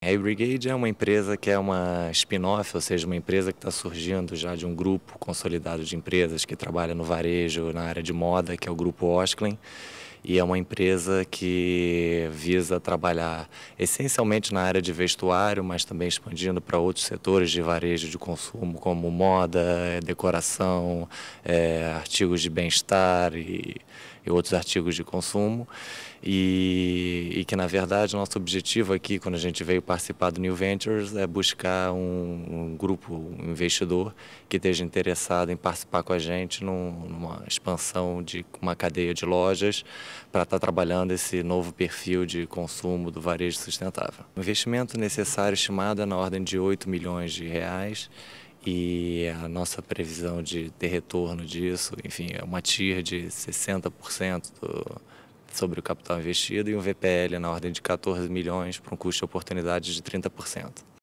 A é, Brigade é uma empresa que é uma spin-off, ou seja, uma empresa que está surgindo já de um grupo consolidado de empresas que trabalha no varejo, na área de moda, que é o grupo Osklen. E é uma empresa que visa trabalhar essencialmente na área de vestuário, mas também expandindo para outros setores de varejo de consumo, como moda, decoração, é, artigos de bem-estar e, e outros artigos de consumo. E, e, que, na verdade, nosso objetivo aqui, quando a gente veio participar do New Ventures, é buscar um, um grupo, um investidor que esteja interessado em participar com a gente num, numa expansão de uma cadeia de lojas para estar tá trabalhando esse novo perfil de consumo do varejo sustentável. O investimento necessário estimado é na ordem de 8 milhões de reais e a nossa previsão de, ter retorno disso, enfim, é uma TIR de 60% do, sobre o capital investido e um VPL na ordem de 14 milhões para um custo de oportunidade de 30%.